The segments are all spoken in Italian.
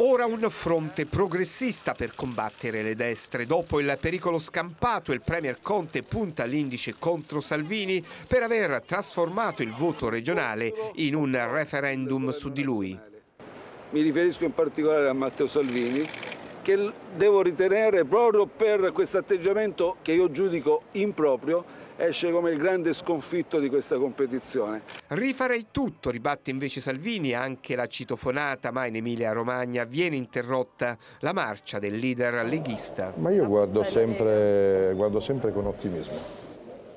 Ora un fronte progressista per combattere le destre. Dopo il pericolo scampato, il Premier Conte punta l'indice contro Salvini per aver trasformato il voto regionale in un referendum su di lui. Mi riferisco in particolare a Matteo Salvini, che devo ritenere proprio per questo atteggiamento che io giudico improprio esce come il grande sconfitto di questa competizione. Rifarei tutto, ribatte invece Salvini, anche la citofonata, ma in Emilia-Romagna viene interrotta la marcia del leader leghista. Ma io guardo sempre, guardo sempre con ottimismo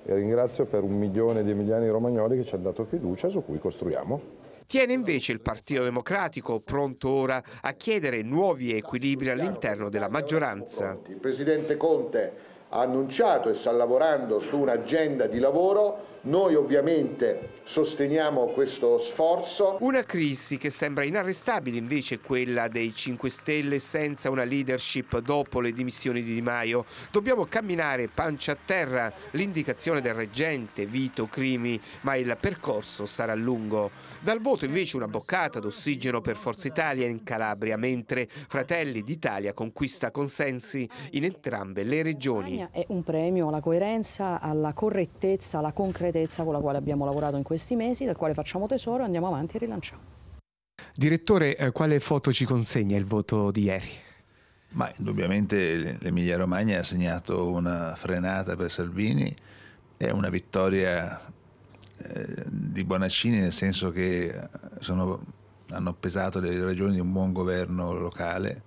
e ringrazio per un milione di emiliani romagnoli che ci hanno dato fiducia su cui costruiamo. Tiene invece il Partito Democratico pronto ora a chiedere nuovi equilibri all'interno della maggioranza. Il Presidente Conte ha annunciato e sta lavorando su un'agenda di lavoro noi ovviamente sosteniamo questo sforzo. Una crisi che sembra inarrestabile invece è quella dei 5 Stelle senza una leadership dopo le dimissioni di Di Maio. Dobbiamo camminare pancia a terra, l'indicazione del reggente Vito Crimi, ma il percorso sarà lungo. Dal voto invece una boccata d'ossigeno per Forza Italia in Calabria, mentre Fratelli d'Italia conquista consensi in entrambe le regioni. Catalogna è un premio alla coerenza, alla correttezza, alla concretezza con la quale abbiamo lavorato in questi mesi, dal quale facciamo tesoro, andiamo avanti e rilanciamo. Direttore, eh, quale foto ci consegna il voto di ieri? Ma indubbiamente l'Emilia Romagna ha segnato una frenata per Salvini, è una vittoria eh, di Bonaccini nel senso che eh, sono, hanno pesato le ragioni di un buon governo locale,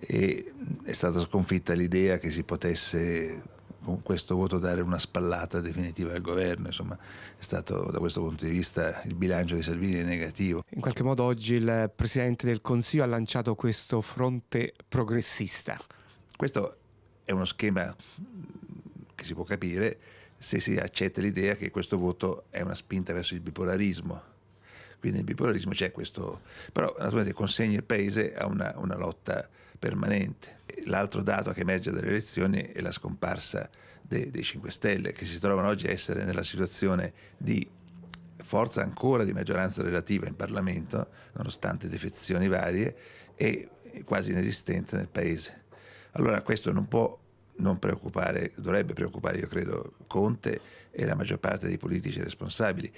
e è stata sconfitta l'idea che si potesse con questo voto dare una spallata definitiva al governo, insomma è stato da questo punto di vista il bilancio di Salvini è negativo. In qualche modo oggi il Presidente del Consiglio ha lanciato questo fronte progressista. Questo è uno schema che si può capire se si accetta l'idea che questo voto è una spinta verso il bipolarismo, quindi nel bipolarismo c'è questo, però naturalmente consegna il paese a una, una lotta permanente. L'altro dato che emerge dalle elezioni è la scomparsa dei, dei 5 Stelle, che si trovano oggi a essere nella situazione di forza ancora di maggioranza relativa in Parlamento, nonostante defezioni varie, e quasi inesistente nel Paese. Allora questo non può non preoccupare, dovrebbe preoccupare, io credo, Conte e la maggior parte dei politici responsabili.